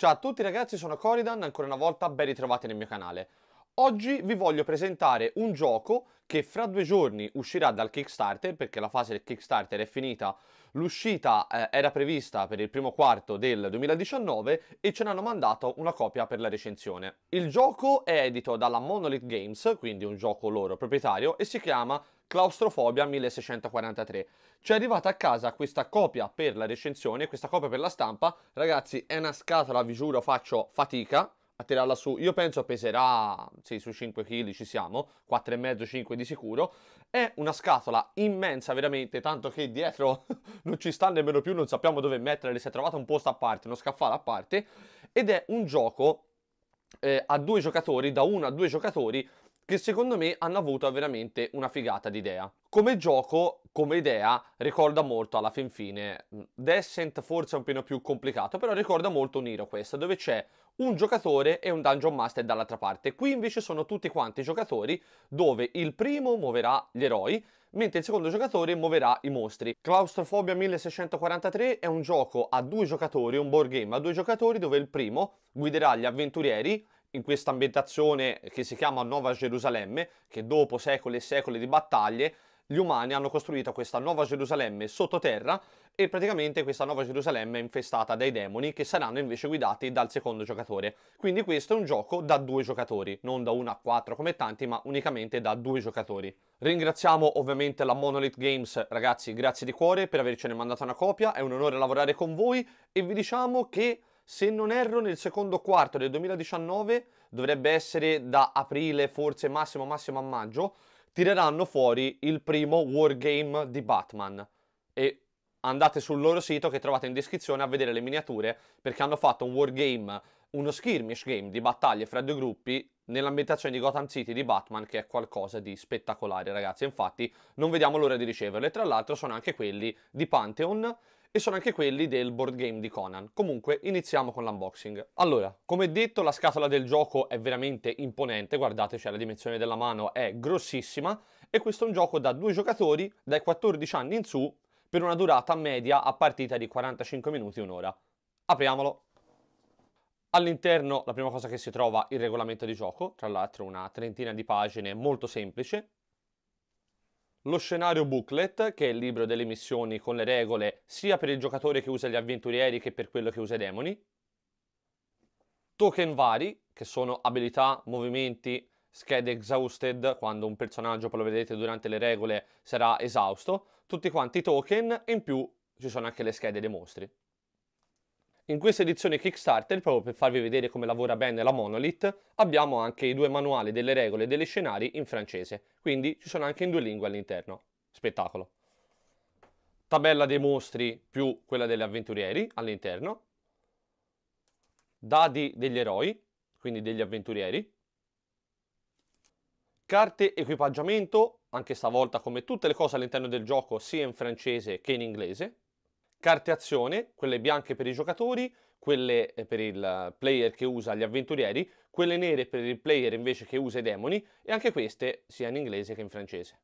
Ciao a tutti ragazzi, sono Coridan, ancora una volta ben ritrovati nel mio canale. Oggi vi voglio presentare un gioco che fra due giorni uscirà dal Kickstarter, perché la fase del Kickstarter è finita, l'uscita eh, era prevista per il primo quarto del 2019 e ce n'hanno mandato una copia per la recensione. Il gioco è edito dalla Monolith Games, quindi un gioco loro proprietario, e si chiama Claustrofobia 1643. Ci è arrivata a casa questa copia per la recensione, questa copia per la stampa. Ragazzi, è una scatola, vi giuro, faccio fatica a tirarla su. Io penso peserà, sì, su 5 kg ci siamo, 4,5, 5 di sicuro. È una scatola immensa veramente, tanto che dietro non ci sta nemmeno più, non sappiamo dove metterla, si è trovata un posto a parte, uno scaffale a parte. Ed è un gioco eh, a due giocatori, da uno a due giocatori, che secondo me hanno avuto veramente una figata di idea. Come gioco, come idea, ricorda molto alla fin fine mm, Descent, forse un po' più complicato, però ricorda molto Niro questa, dove c'è un giocatore e un dungeon master dall'altra parte. Qui invece sono tutti quanti giocatori dove il primo muoverà gli eroi, mentre il secondo giocatore muoverà i mostri. Claustrofobia 1643 è un gioco a due giocatori, un board game a due giocatori dove il primo guiderà gli avventurieri in questa ambientazione che si chiama Nuova Gerusalemme, che dopo secoli e secoli di battaglie gli umani hanno costruito questa Nuova Gerusalemme sottoterra e praticamente questa Nuova Gerusalemme è infestata dai demoni che saranno invece guidati dal secondo giocatore. Quindi questo è un gioco da due giocatori, non da 1 a 4 come tanti, ma unicamente da due giocatori. Ringraziamo ovviamente la Monolith Games, ragazzi, grazie di cuore per avercene mandato una copia, è un onore lavorare con voi e vi diciamo che se non erro nel secondo quarto del 2019, dovrebbe essere da aprile forse massimo massimo a maggio, tireranno fuori il primo wargame di Batman. E andate sul loro sito che trovate in descrizione a vedere le miniature perché hanno fatto un wargame, uno skirmish game di battaglie fra due gruppi nell'ambientazione di Gotham City di Batman che è qualcosa di spettacolare ragazzi infatti non vediamo l'ora di riceverlo. E tra l'altro sono anche quelli di Pantheon che sono anche quelli del board game di Conan. Comunque, iniziamo con l'unboxing. Allora, come detto, la scatola del gioco è veramente imponente, guardate, cioè la dimensione della mano è grossissima, e questo è un gioco da due giocatori, dai 14 anni in su, per una durata media a partita di 45 minuti un'ora. Apriamolo! All'interno la prima cosa che si trova è il regolamento di gioco, tra l'altro una trentina di pagine molto semplice, lo scenario booklet, che è il libro delle missioni con le regole sia per il giocatore che usa gli avventurieri che per quello che usa i demoni, token vari, che sono abilità, movimenti, schede exhausted, quando un personaggio, poi lo vedete durante le regole, sarà esausto, tutti quanti token e in più ci sono anche le schede dei mostri. In questa edizione Kickstarter, proprio per farvi vedere come lavora bene la Monolith, abbiamo anche i due manuali delle regole e degli scenari in francese, quindi ci sono anche in due lingue all'interno. Spettacolo! Tabella dei mostri più quella degli avventurieri all'interno, dadi degli eroi, quindi degli avventurieri, carte equipaggiamento, anche stavolta come tutte le cose all'interno del gioco, sia in francese che in inglese, Carte azione, quelle bianche per i giocatori, quelle eh, per il player che usa gli avventurieri, quelle nere per il player invece che usa i demoni e anche queste sia in inglese che in francese.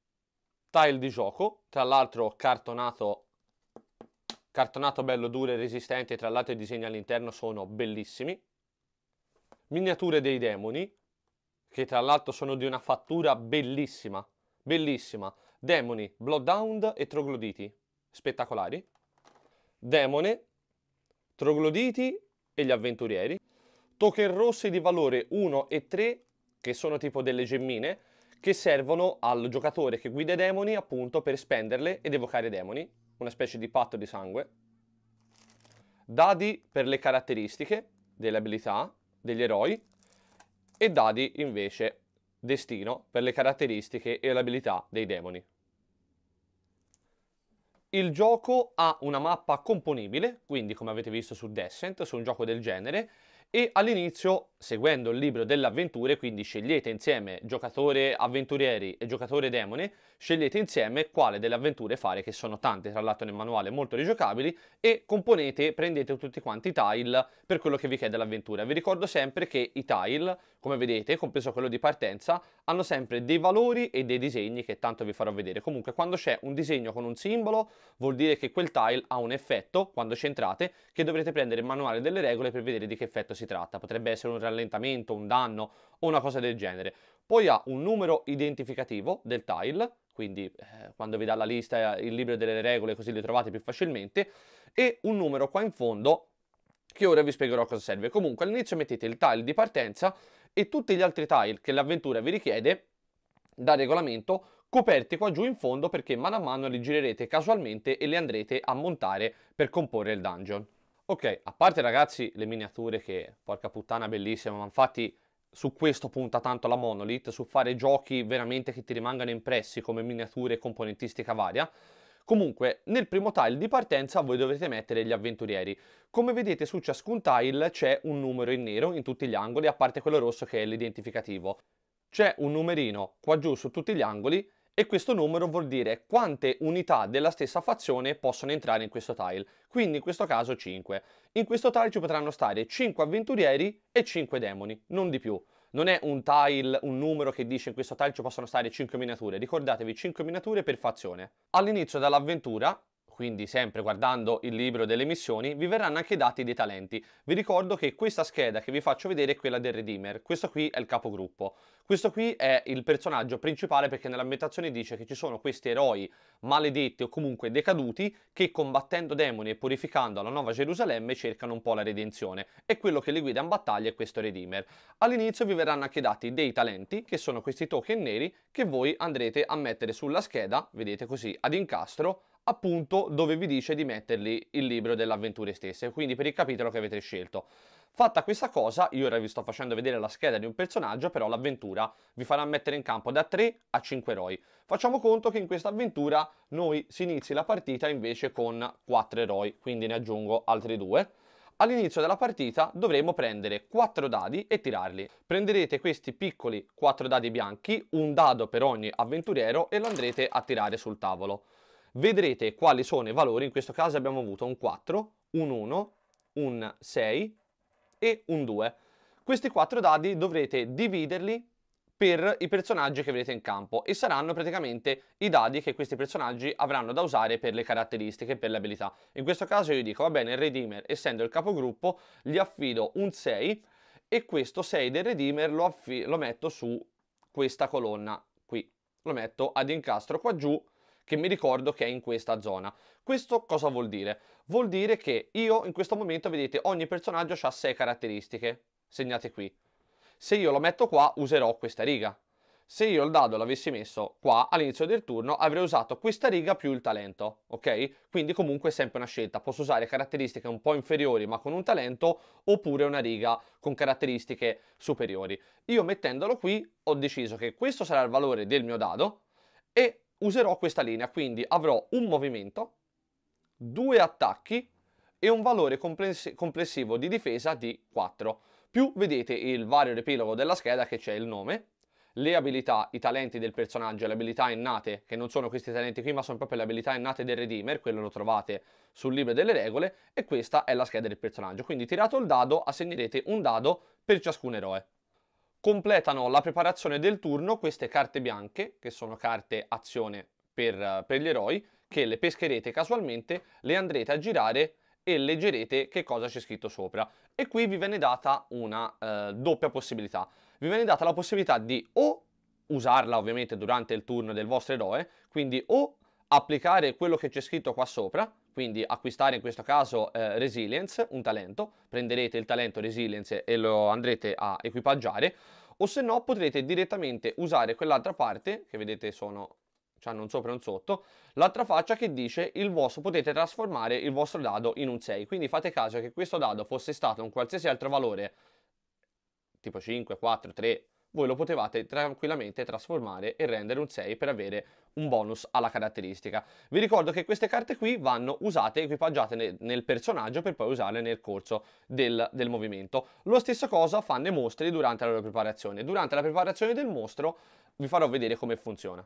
Tile di gioco, tra l'altro cartonato, cartonato bello duro e resistente, tra l'altro i disegni all'interno sono bellissimi. Miniature dei demoni, che tra l'altro sono di una fattura bellissima, bellissima. Demoni, Bloodhound e Trogloditi, spettacolari. Demone, Trogloditi e gli Avventurieri, token rossi di valore 1 e 3, che sono tipo delle gemmine, che servono al giocatore che guida i demoni appunto per spenderle ed evocare i demoni, una specie di patto di sangue. Dadi per le caratteristiche delle abilità degli eroi e dadi invece destino per le caratteristiche e l'abilità dei demoni. Il gioco ha una mappa componibile, quindi come avete visto su Descent, su un gioco del genere, e all'inizio, seguendo il libro delle avventure, quindi scegliete insieme giocatore avventurieri e giocatore demone, scegliete insieme quale delle avventure fare, che sono tante, tra l'altro nel manuale molto rigiocabili, e componete, prendete tutti quanti i tile per quello che vi chiede l'avventura. Vi ricordo sempre che i tile come vedete, compreso quello di partenza, hanno sempre dei valori e dei disegni che tanto vi farò vedere. Comunque quando c'è un disegno con un simbolo vuol dire che quel tile ha un effetto, quando ci entrate, che dovrete prendere il manuale delle regole per vedere di che effetto si tratta. Potrebbe essere un rallentamento, un danno o una cosa del genere. Poi ha un numero identificativo del tile, quindi eh, quando vi dà la lista eh, il libro delle regole così le trovate più facilmente, e un numero qua in fondo che ora vi spiegherò cosa serve. Comunque all'inizio mettete il tile di partenza e tutti gli altri tile che l'avventura vi richiede da regolamento coperti qua giù in fondo perché mano a mano li girerete casualmente e li andrete a montare per comporre il dungeon. Ok, a parte ragazzi le miniature che porca puttana bellissime, ma infatti su questo punta tanto la Monolith, su fare giochi veramente che ti rimangano impressi come miniature e componentistica varia, Comunque, nel primo tile di partenza voi dovete mettere gli avventurieri. Come vedete su ciascun tile c'è un numero in nero in tutti gli angoli, a parte quello rosso che è l'identificativo. C'è un numerino qua giù su tutti gli angoli e questo numero vuol dire quante unità della stessa fazione possono entrare in questo tile, quindi in questo caso 5. In questo tile ci potranno stare 5 avventurieri e 5 demoni, non di più non è un tile, un numero che dice in questo tile ci possono stare 5 miniature, ricordatevi 5 miniature per fazione. All'inizio dell'avventura quindi sempre guardando il libro delle missioni, vi verranno anche dati dei talenti. Vi ricordo che questa scheda che vi faccio vedere è quella del Redeemer, questo qui è il capogruppo. Questo qui è il personaggio principale perché nell'ambientazione dice che ci sono questi eroi maledetti o comunque decaduti che combattendo demoni e purificando la Nuova Gerusalemme cercano un po' la redenzione e quello che li guida in battaglia è questo Redeemer. All'inizio vi verranno anche dati dei talenti, che sono questi token neri, che voi andrete a mettere sulla scheda, vedete così, ad incastro, appunto dove vi dice di metterli il libro delle avventure stesse, quindi per il capitolo che avete scelto. Fatta questa cosa, io ora vi sto facendo vedere la scheda di un personaggio, però l'avventura vi farà mettere in campo da 3 a 5 eroi. Facciamo conto che in questa avventura noi si inizi la partita invece con 4 eroi, quindi ne aggiungo altri 2. All'inizio della partita dovremo prendere 4 dadi e tirarli. Prenderete questi piccoli 4 dadi bianchi, un dado per ogni avventuriero e lo andrete a tirare sul tavolo vedrete quali sono i valori, in questo caso abbiamo avuto un 4, un 1, un 6 e un 2. Questi 4 dadi dovrete dividerli per i personaggi che avrete in campo e saranno praticamente i dadi che questi personaggi avranno da usare per le caratteristiche, per le abilità. In questo caso io dico, va bene, il Redeemer, essendo il capogruppo, gli affido un 6 e questo 6 del Redeemer lo, lo metto su questa colonna qui. Lo metto ad incastro qua giù che mi ricordo che è in questa zona. Questo cosa vuol dire? Vuol dire che io in questo momento, vedete, ogni personaggio ha 6 caratteristiche, segnate qui. Se io lo metto qua, userò questa riga. Se io il dado l'avessi messo qua all'inizio del turno avrei usato questa riga più il talento, ok? Quindi comunque è sempre una scelta, posso usare caratteristiche un po' inferiori ma con un talento oppure una riga con caratteristiche superiori. Io mettendolo qui ho deciso che questo sarà il valore del mio dado e userò questa linea, quindi avrò un movimento, due attacchi e un valore complessivo di difesa di 4. Più vedete il vario epilogo della scheda che c'è il nome, le abilità, i talenti del personaggio, le abilità innate, che non sono questi talenti qui ma sono proprio le abilità innate del Redeemer, quello lo trovate sul libro delle regole, e questa è la scheda del personaggio. Quindi tirato il dado assegnerete un dado per ciascun eroe completano la preparazione del turno queste carte bianche, che sono carte azione per, per gli eroi, che le pescherete casualmente, le andrete a girare e leggerete che cosa c'è scritto sopra. E qui vi viene data una eh, doppia possibilità. Vi viene data la possibilità di o usarla ovviamente durante il turno del vostro eroe, quindi o applicare quello che c'è scritto qua sopra, quindi acquistare in questo caso eh, Resilience, un talento, prenderete il talento Resilience e lo andrete a equipaggiare, o se no potrete direttamente usare quell'altra parte, che vedete sono hanno un sopra e un sotto, l'altra faccia che dice il vostro, potete trasformare il vostro dado in un 6, quindi fate caso che questo dado fosse stato un qualsiasi altro valore, tipo 5, 4, 3, voi lo potevate tranquillamente trasformare e rendere un 6 per avere un bonus alla caratteristica. Vi ricordo che queste carte qui vanno usate, e equipaggiate nel, nel personaggio per poi usarle nel corso del, del movimento. Lo stesso cosa fanno i mostri durante la loro preparazione. Durante la preparazione del mostro vi farò vedere come funziona.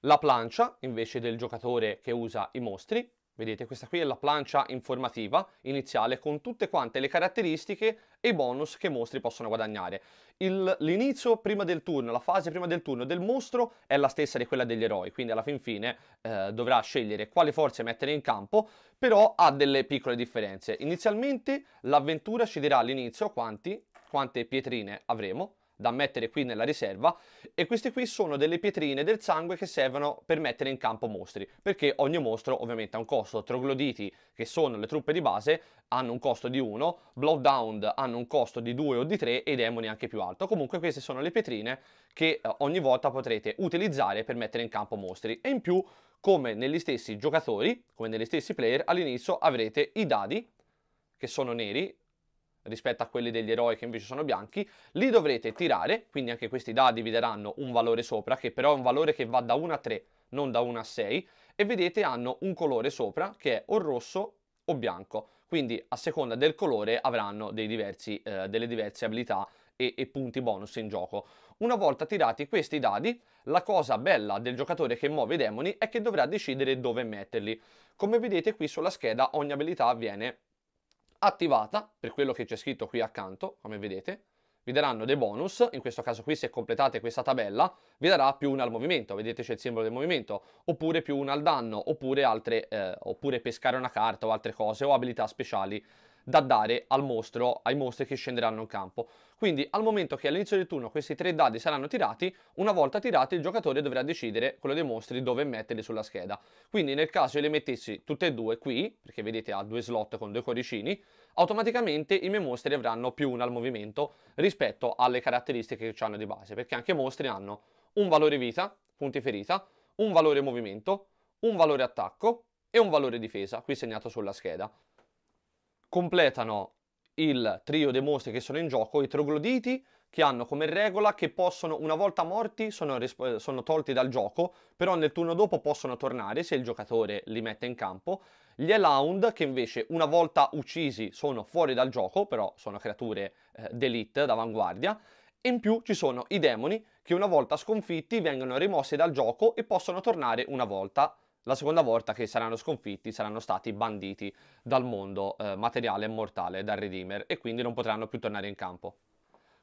La plancia invece del giocatore che usa i mostri Vedete, questa qui è la plancia informativa iniziale con tutte quante le caratteristiche e i bonus che i mostri possono guadagnare. l'inizio prima del turno, la fase prima del turno del mostro è la stessa di quella degli eroi, quindi alla fin fine eh, dovrà scegliere quale forze mettere in campo, però ha delle piccole differenze. Inizialmente l'avventura ci dirà all'inizio quante pietrine avremo, da mettere qui nella riserva e queste qui sono delle pietrine del sangue che servono per mettere in campo mostri perché ogni mostro ovviamente ha un costo trogloditi che sono le truppe di base hanno un costo di 1 blowdown hanno un costo di 2 o di 3 e i demoni anche più alto comunque queste sono le pietrine che eh, ogni volta potrete utilizzare per mettere in campo mostri e in più come negli stessi giocatori come negli stessi player all'inizio avrete i dadi che sono neri rispetto a quelli degli eroi che invece sono bianchi, li dovrete tirare, quindi anche questi dadi vi daranno un valore sopra, che però è un valore che va da 1 a 3, non da 1 a 6, e vedete hanno un colore sopra che è o rosso o bianco, quindi a seconda del colore avranno diversi, eh, delle diverse abilità e, e punti bonus in gioco. Una volta tirati questi dadi, la cosa bella del giocatore che muove i demoni è che dovrà decidere dove metterli. Come vedete qui sulla scheda ogni abilità viene attivata per quello che c'è scritto qui accanto, come vedete, vi daranno dei bonus, in questo caso qui se completate questa tabella vi darà più una al movimento, vedete c'è il simbolo del movimento, oppure più una al danno, oppure, altre, eh, oppure pescare una carta o altre cose o abilità speciali da dare al mostro, ai mostri che scenderanno in campo. Quindi al momento che all'inizio del turno questi tre dadi saranno tirati, una volta tirati il giocatore dovrà decidere, quello dei mostri, dove metterli sulla scheda. Quindi nel caso io li mettessi tutte e due qui, perché vedete ha due slot con due cuoricini, automaticamente i miei mostri avranno più una al movimento rispetto alle caratteristiche che hanno di base, perché anche i mostri hanno un valore vita, punti ferita, un valore movimento, un valore attacco e un valore difesa, qui segnato sulla scheda completano il trio dei mostri che sono in gioco i trogloditi che hanno come regola che possono una volta morti sono, sono, tolti dal gioco però nel turno dopo possono tornare se il giocatore li mette in campo gli Elound che invece una volta uccisi sono fuori dal gioco però sono creature eh, d'elite d'avanguardia e in più ci sono i demoni che una volta sconfitti vengono rimossi dal gioco e possono tornare una volta la seconda volta che saranno sconfitti saranno stati banditi dal mondo eh, materiale e mortale dal Redeemer e quindi non potranno più tornare in campo.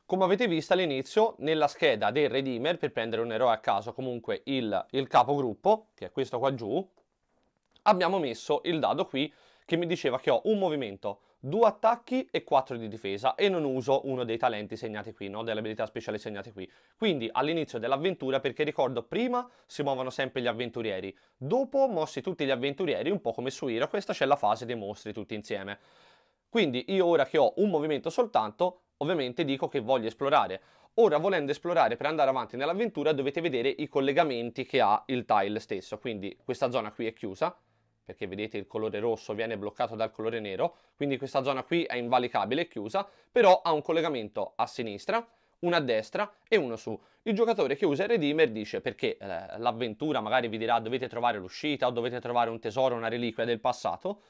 Come avete visto all'inizio, nella scheda del Redeemer, per prendere un eroe a caso, comunque il, il capogruppo, che è questo qua giù, abbiamo messo il dado qui che mi diceva che ho un movimento, due attacchi e quattro di difesa e non uso uno dei talenti segnati qui, no? delle abilità speciali segnate qui. Quindi all'inizio dell'avventura, perché ricordo prima si muovono sempre gli avventurieri, dopo mossi tutti gli avventurieri, un po' come su Hero, questa c'è la fase dei mostri tutti insieme. Quindi io ora che ho un movimento soltanto, ovviamente dico che voglio esplorare. Ora, volendo esplorare per andare avanti nell'avventura, dovete vedere i collegamenti che ha il tile stesso. Quindi questa zona qui è chiusa, perché vedete il colore rosso viene bloccato dal colore nero, quindi questa zona qui è invalicabile e chiusa, però ha un collegamento a sinistra, uno a destra e uno su. Il giocatore che usa il Redeemer dice perché eh, l'avventura magari vi dirà dovete trovare l'uscita o dovete trovare un tesoro, una reliquia del passato,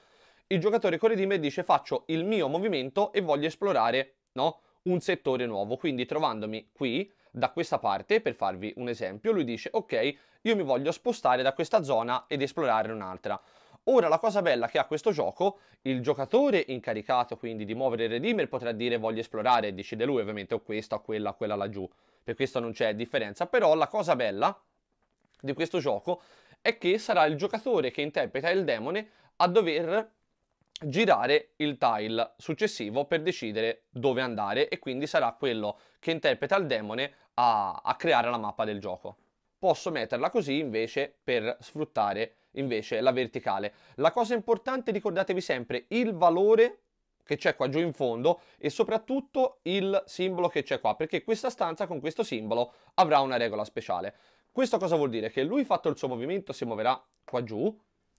il giocatore con Redeemer dice faccio il mio movimento e voglio esplorare no, un settore nuovo, quindi trovandomi qui da questa parte, per farvi un esempio, lui dice ok, io mi voglio spostare da questa zona ed esplorare un'altra. Ora la cosa bella che ha questo gioco, il giocatore incaricato quindi di muovere il Redeemer potrà dire voglio esplorare, decide lui ovviamente o questa o quella o quella laggiù, per questo non c'è differenza, però la cosa bella di questo gioco è che sarà il giocatore che interpreta il demone a dover girare il tile successivo per decidere dove andare e quindi sarà quello che interpreta il demone a, a creare la mappa del gioco. Posso metterla così invece per sfruttare invece la verticale. La cosa importante, ricordatevi sempre, il valore che c'è qua giù in fondo e soprattutto il simbolo che c'è qua, perché questa stanza con questo simbolo avrà una regola speciale. Questo cosa vuol dire? Che lui fatto il suo movimento si muoverà qua giù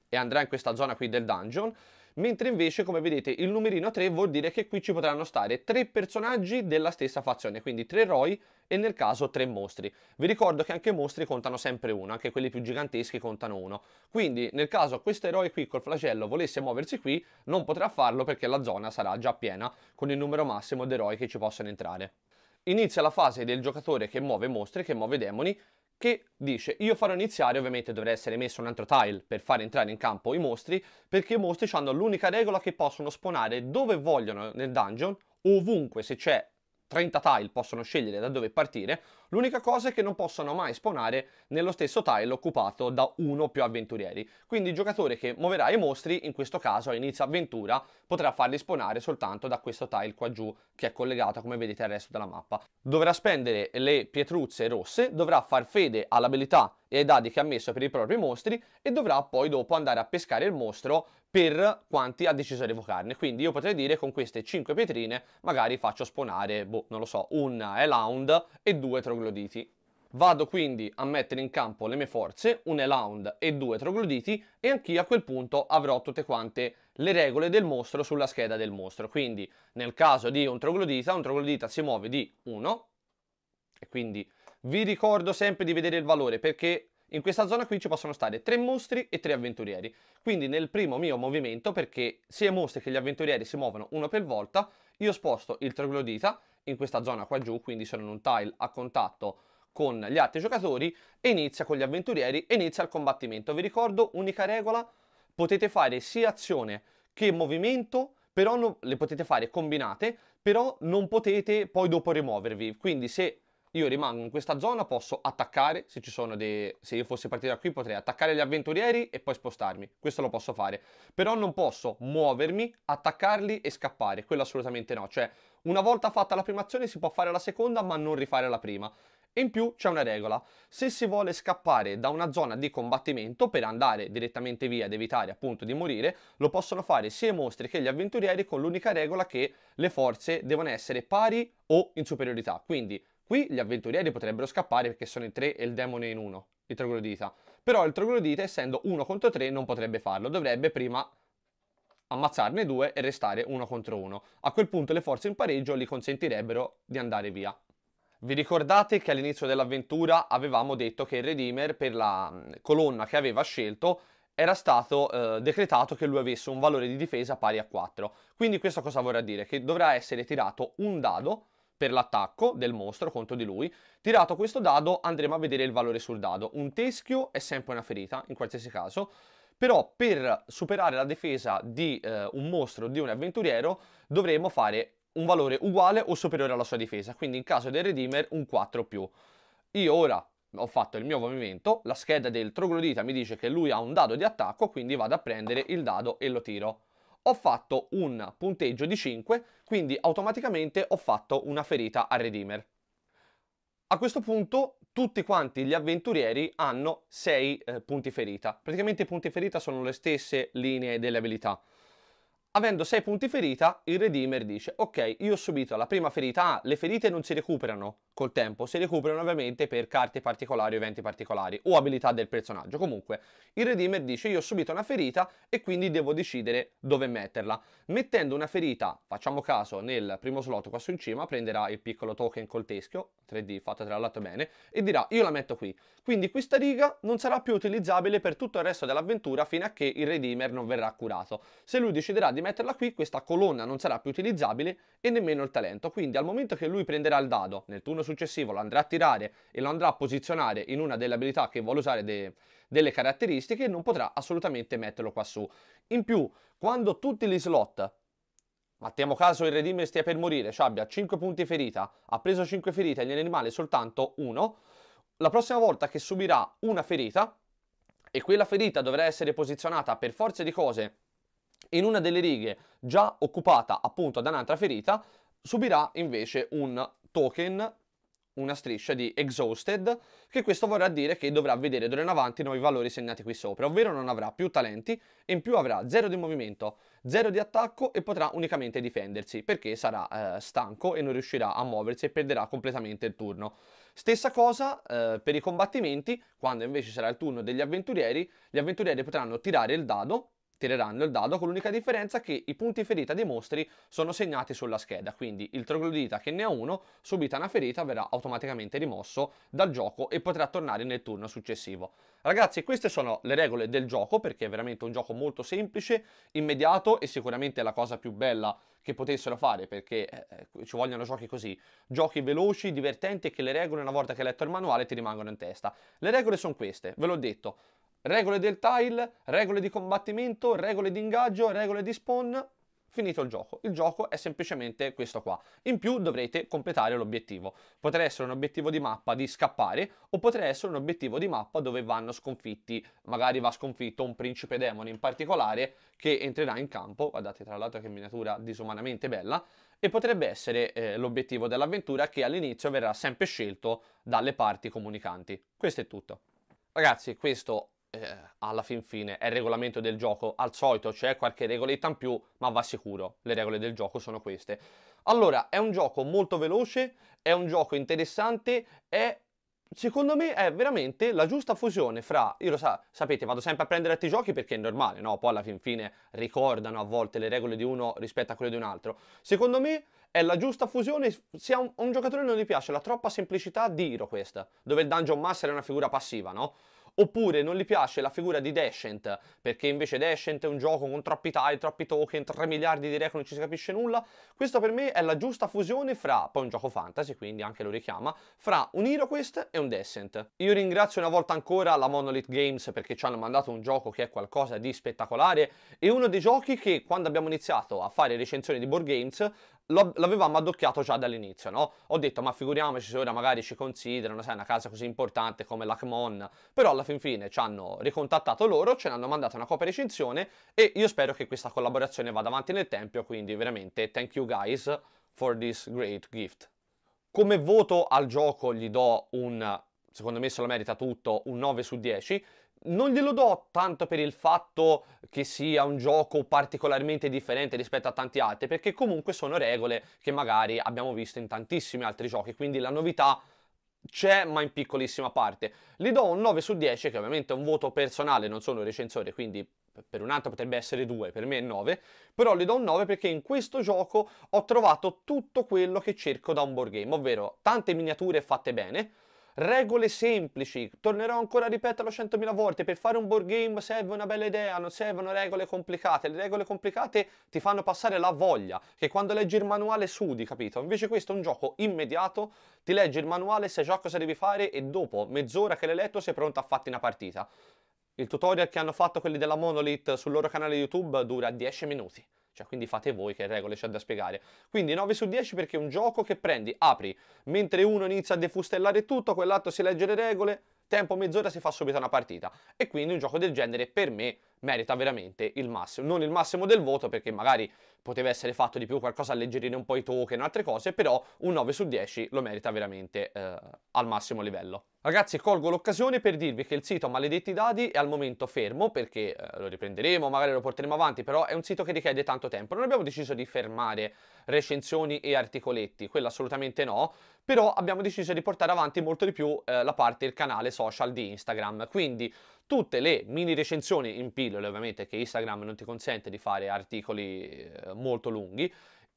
e andrà in questa zona qui del dungeon mentre invece come vedete il numerino 3 vuol dire che qui ci potranno stare tre personaggi della stessa fazione, quindi tre roi e nel caso tre mostri. Vi ricordo che anche i mostri contano sempre uno, anche quelli più giganteschi contano uno, quindi nel caso questo eroe qui col flagello volesse muoversi qui non potrà farlo perché la zona sarà già piena con il numero massimo di eroi che ci possono entrare. Inizia la fase del giocatore che muove mostri, che muove demoni, che dice io farò iniziare, ovviamente dovrà essere messo un altro tile per far entrare in campo i mostri, perché i mostri hanno l'unica regola che possono spawnare dove vogliono nel dungeon, ovunque se c'è 30 tile possono scegliere da dove partire, l'unica cosa è che non possono mai spawnare nello stesso tile occupato da uno o più avventurieri. Quindi il giocatore che muoverà i mostri, in questo caso a inizio avventura, potrà farli spawnare soltanto da questo tile qua giù che è collegato come vedete al resto della mappa. Dovrà spendere le pietruzze rosse, dovrà far fede all'abilità e ai dadi che ha messo per i propri mostri e dovrà poi dopo andare a pescare il mostro per quanti ha deciso di evocarne. Quindi io potrei dire con queste 5 pietrine magari faccio spawnare, boh, non lo so, un Elound e due Trogloditi. Vado quindi a mettere in campo le mie forze, un Elound e due Trogloditi e anch'io a quel punto avrò tutte quante le regole del mostro sulla scheda del mostro. Quindi nel caso di un Troglodita, un Troglodita si muove di 1 e quindi vi ricordo sempre di vedere il valore perché in questa zona qui ci possono stare tre mostri e tre avventurieri. Quindi nel primo mio movimento, perché sia i mostri che gli avventurieri si muovono uno per volta, io sposto il troglodita in questa zona qua giù, quindi sono in un tile a contatto con gli altri giocatori e inizia con gli avventurieri e inizia il combattimento. Vi ricordo, unica regola, potete fare sia azione che movimento, però no, le potete fare combinate, però non potete poi dopo rimuovervi. Quindi se io rimango in questa zona, posso attaccare, se, ci sono dei, se io fossi partito da qui potrei attaccare gli avventurieri e poi spostarmi, questo lo posso fare, però non posso muovermi, attaccarli e scappare, quello assolutamente no, cioè una volta fatta la prima azione si può fare la seconda ma non rifare la prima. in più c'è una regola, se si vuole scappare da una zona di combattimento per andare direttamente via ed evitare appunto di morire, lo possono fare sia i mostri che gli avventurieri con l'unica regola che le forze devono essere pari o in superiorità, quindi Qui gli avventurieri potrebbero scappare perché sono in tre e il demone in uno, il troglodita. Però il troglodita, essendo uno contro tre, non potrebbe farlo, dovrebbe prima ammazzarne due e restare uno contro uno. A quel punto le forze in pareggio gli consentirebbero di andare via. Vi ricordate che all'inizio dell'avventura avevamo detto che il Redeemer per la mm, colonna che aveva scelto era stato eh, decretato che lui avesse un valore di difesa pari a 4. Quindi questo cosa vorrà dire? Che dovrà essere tirato un dado per l'attacco del mostro contro di lui. Tirato questo dado andremo a vedere il valore sul dado. Un teschio è sempre una ferita, in qualsiasi caso. Però per superare la difesa di eh, un mostro, o di un avventuriero, dovremo fare un valore uguale o superiore alla sua difesa. Quindi in caso del Redeemer un 4+. Più. Io ora ho fatto il mio movimento, la scheda del troglodita mi dice che lui ha un dado di attacco, quindi vado a prendere il dado e lo tiro ho fatto un punteggio di 5, quindi automaticamente ho fatto una ferita a Redeemer. A questo punto tutti quanti gli avventurieri hanno 6 eh, punti ferita. Praticamente i punti ferita sono le stesse linee delle abilità. Avendo 6 punti ferita, il Redeemer dice, ok, io ho subito la prima ferita A, ah, le ferite non si recuperano, col tempo si recuperano ovviamente per carte particolari o eventi particolari o abilità del personaggio. Comunque, il Redeemer dice io ho subito una ferita e quindi devo decidere dove metterla. Mettendo una ferita, facciamo caso, nel primo slot qua su in cima, prenderà il piccolo token col teschio, 3D fatta tra l'altro bene, e dirà io la metto qui. Quindi questa riga non sarà più utilizzabile per tutto il resto dell'avventura fino a che il Redeemer non verrà curato. Se lui deciderà di metterla qui, questa colonna non sarà più utilizzabile e nemmeno il talento. Quindi al momento che lui prenderà il dado nel turno successivo lo andrà a tirare e lo andrà a posizionare in una delle abilità che vuole usare de delle caratteristiche, non potrà assolutamente metterlo qua su. In più, quando tutti gli slot mettiamo caso il Redeemer stia per morire, cioè abbia 5 punti ferita, ha preso 5 ferite e gliene rimane soltanto 1. La prossima volta che subirà una ferita, e quella ferita dovrà essere posizionata per forza di cose in una delle righe già occupata appunto da un'altra ferita, subirà invece un token una striscia di exhausted, che questo vorrà dire che dovrà vedere d'ora in avanti i nuovi valori segnati qui sopra, ovvero non avrà più talenti e in più avrà 0 di movimento, 0 di attacco e potrà unicamente difendersi, perché sarà eh, stanco e non riuscirà a muoversi e perderà completamente il turno. Stessa cosa eh, per i combattimenti, quando invece sarà il turno degli avventurieri, gli avventurieri potranno tirare il dado tireranno il dado con l'unica differenza che i punti ferita dei mostri sono segnati sulla scheda, quindi il troglodita che ne ha uno, subita una ferita verrà automaticamente rimosso dal gioco e potrà tornare nel turno successivo. Ragazzi queste sono le regole del gioco perché è veramente un gioco molto semplice, immediato e sicuramente la cosa più bella che potessero fare perché eh, eh ci vogliono giochi così, giochi veloci, divertenti e che le regole una volta che hai letto il manuale ti rimangono in testa. Le regole sono queste, ve l'ho detto, regole del tile, regole di combattimento, regole di ingaggio, regole di spawn, finito il gioco. Il gioco è semplicemente questo qua. In più dovrete completare l'obiettivo. Potrà essere un obiettivo di mappa di scappare o potrà essere un obiettivo di mappa dove vanno sconfitti, magari va sconfitto un principe demone in particolare che entrerà in campo, guardate tra l'altro che miniatura disumanamente bella, e potrebbe essere eh, l'obiettivo dell'avventura che all'inizio verrà sempre scelto dalle parti comunicanti. Questo è tutto. Ragazzi, questo eh, alla fin fine è il regolamento del gioco, al solito c'è qualche regoletta in più, ma va sicuro, le regole del gioco sono queste. Allora, è un gioco molto veloce, è un gioco interessante, è secondo me è veramente la giusta fusione fra, io lo sa, sapete, vado sempre a prendere altri giochi perché è normale, no? Poi alla fin fine ricordano a volte le regole di uno rispetto a quelle di un altro. Secondo me è la giusta fusione, se a un, a un giocatore non gli piace la troppa semplicità di Hero questa, dove il Dungeon Master è una figura passiva, no? oppure non gli piace la figura di Descent, perché invece Descent è un gioco con troppi tile, troppi token, 3 miliardi di record, non ci si capisce nulla. Questo per me è la giusta fusione fra, poi un gioco fantasy, quindi anche lo richiama, fra un HeroQuest e un Descent. Io ringrazio una volta ancora la Monolith Games perché ci hanno mandato un gioco che è qualcosa di spettacolare e uno dei giochi che quando abbiamo iniziato a fare recensioni di board games l'avevamo addocchiato già dall'inizio, no? Ho detto, ma figuriamoci se ora magari ci considerano, sai, una casa così importante come l'Acmon, però alla fin fine ci hanno ricontattato loro, ce l'hanno mandato una copia recinzione e io spero che questa collaborazione vada avanti nel tempo, quindi veramente thank you guys for this great gift. Come voto al gioco gli do un secondo me se lo merita tutto, un 9 su 10. Non glielo do tanto per il fatto che sia un gioco particolarmente differente rispetto a tanti altri, perché comunque sono regole che magari abbiamo visto in tantissimi altri giochi, quindi la novità c'è ma in piccolissima parte. Gli do un 9 su 10, che ovviamente è un voto personale, non sono recensore, quindi per un altro potrebbe essere 2, per me è 9, però gli do un 9 perché in questo gioco ho trovato tutto quello che cerco da un board game, ovvero tante miniature fatte bene, regole semplici, tornerò ancora a ripeterlo 100.000 volte, per fare un board game serve una bella idea, non servono regole complicate, le regole complicate ti fanno passare la voglia, che quando leggi il manuale sudi, capito? Invece questo è un gioco immediato, ti leggi il manuale, sai già cosa devi fare e dopo mezz'ora che l'hai letto sei pronto a farti una partita. Il tutorial che hanno fatto quelli della Monolith sul loro canale YouTube dura 10 minuti. Cioè, quindi fate voi che regole c'è da spiegare. Quindi 9 su 10 perché è un gioco che prendi, apri, mentre uno inizia a defustellare tutto, quell'altro si legge le regole, tempo mezz'ora si fa subito una partita. E quindi un gioco del genere per me merita veramente il massimo. Non il massimo del voto perché magari poteva essere fatto di più, qualcosa alleggerire un po' i token, altre cose, però un 9 su 10 lo merita veramente eh, al massimo livello. Ragazzi, colgo l'occasione per dirvi che il sito Maledetti Dadi è al momento fermo, perché eh, lo riprenderemo, magari lo porteremo avanti, però è un sito che richiede tanto tempo. Non abbiamo deciso di fermare recensioni e articoletti, quello assolutamente no, però abbiamo deciso di portare avanti molto di più eh, la parte, del canale social di Instagram, quindi tutte le mini recensioni in pillole, ovviamente che Instagram non ti consente di fare articoli eh, molto lunghi,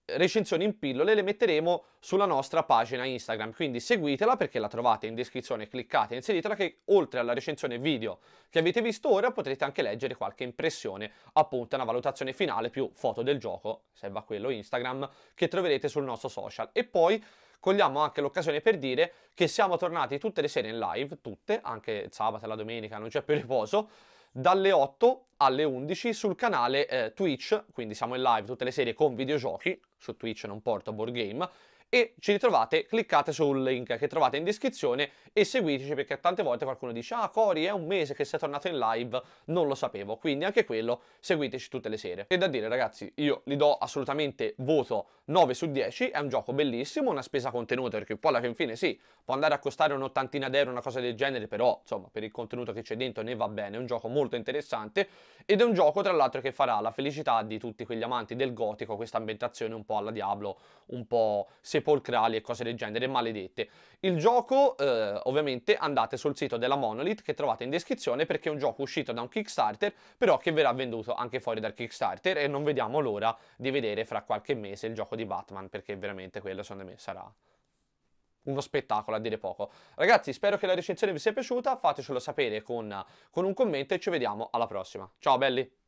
recensioni in pillole le metteremo sulla nostra pagina Instagram, quindi seguitela perché la trovate in descrizione, cliccate e inseritela che oltre alla recensione video che avete visto ora potrete anche leggere qualche impressione, appunto una valutazione finale più foto del gioco, serve quello Instagram, che troverete sul nostro social. E poi cogliamo anche l'occasione per dire che siamo tornati tutte le sere in live, tutte, anche il sabato e la domenica, non c'è più riposo, dalle 8 alle 11 sul canale eh, Twitch, quindi siamo in live tutte le serie con videogiochi, su Twitch non porto board game, e ci ritrovate, cliccate sul link che trovate in descrizione e seguiteci perché tante volte qualcuno dice ah Cori è un mese che sei tornato in live, non lo sapevo, quindi anche quello seguiteci tutte le sere. E da dire ragazzi, io li do assolutamente voto 9 su 10, è un gioco bellissimo, una spesa contenuta perché poi alla fine sì, può andare a costare un'ottantina d'euro, una cosa del genere, però insomma per il contenuto che c'è dentro ne va bene, è un gioco molto interessante ed è un gioco tra l'altro che farà la felicità di tutti quegli amanti del gotico, questa ambientazione un po' alla Diablo, un po' semplice sepolcrali e cose del genere, maledette. Il gioco, eh, ovviamente, andate sul sito della Monolith che trovate in descrizione perché è un gioco uscito da un Kickstarter, però che verrà venduto anche fuori dal Kickstarter e non vediamo l'ora di vedere fra qualche mese il gioco di Batman perché veramente quello secondo me sarà uno spettacolo a dire poco. Ragazzi, spero che la recensione vi sia piaciuta, fatecelo sapere con, con un commento e ci vediamo alla prossima. Ciao belli!